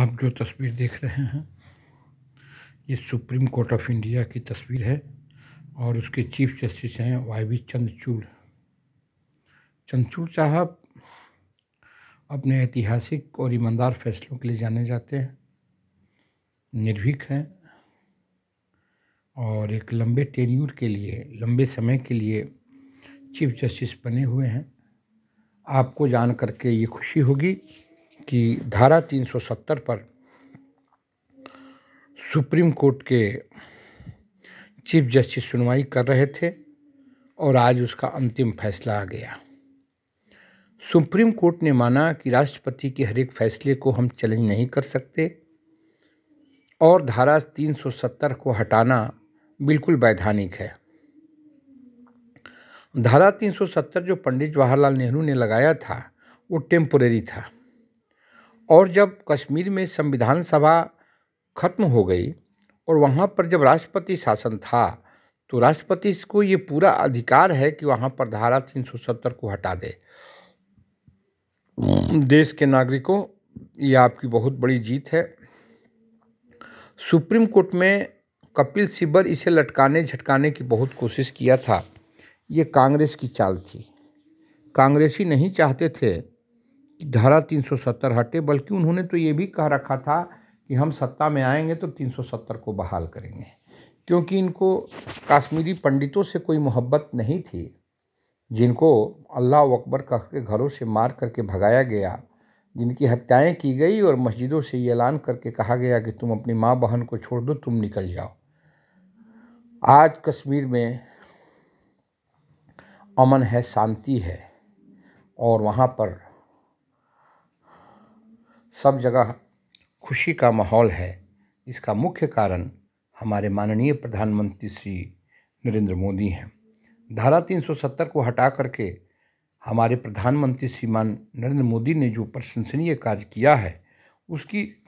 आप जो तस्वीर देख रहे हैं ये सुप्रीम कोर्ट ऑफ इंडिया की तस्वीर है और उसके चीफ जस्टिस हैं वाई वी चंद्रचूड़ चंद्रचूड़ साहब अपने ऐतिहासिक और ईमानदार फैसलों के लिए जाने जाते हैं निर्भीक हैं और एक लंबे टेन्यूर के लिए लंबे समय के लिए चीफ जस्टिस बने हुए हैं आपको जान करके ये खुशी होगी कि धारा 370 पर सुप्रीम कोर्ट के चीफ जस्टिस सुनवाई कर रहे थे और आज उसका अंतिम फैसला आ गया सुप्रीम कोर्ट ने माना कि राष्ट्रपति के हर एक फैसले को हम चैलेंज नहीं कर सकते और धारा 370 को हटाना बिल्कुल वैधानिक है धारा 370 जो पंडित जवाहरलाल नेहरू ने लगाया था वो टेम्पोरेरी था और जब कश्मीर में संविधान सभा खत्म हो गई और वहाँ पर जब राष्ट्रपति शासन था तो राष्ट्रपति को ये पूरा अधिकार है कि वहाँ पर धारा 370 को हटा दे देश के नागरिकों ये आपकी बहुत बड़ी जीत है सुप्रीम कोर्ट में कपिल सिब्बल इसे लटकाने झटकाने की बहुत कोशिश किया था ये कांग्रेस की चाल थी कांग्रेसी नहीं चाहते थे धारा 370 हटे बल्कि उन्होंने तो ये भी कह रखा था कि हम सत्ता में आएंगे तो 370 को बहाल करेंगे क्योंकि इनको काश्मीरी पंडितों से कोई मोहब्बत नहीं थी जिनको अल्लाह अकबर कह के घरों से मार करके भगाया गया जिनकी हत्याएं की गई और मस्जिदों से ये ऐलान करके कहा गया कि तुम अपनी माँ बहन को छोड़ दो तुम निकल जाओ आज कश्मीर में अमन है शांति है और वहाँ पर सब जगह खुशी का माहौल है इसका मुख्य कारण हमारे माननीय प्रधानमंत्री श्री नरेंद्र मोदी हैं धारा 370 को हटा करके हमारे प्रधानमंत्री श्रीमान नरेंद्र मोदी ने जो प्रशंसनीय कार्य किया है उसकी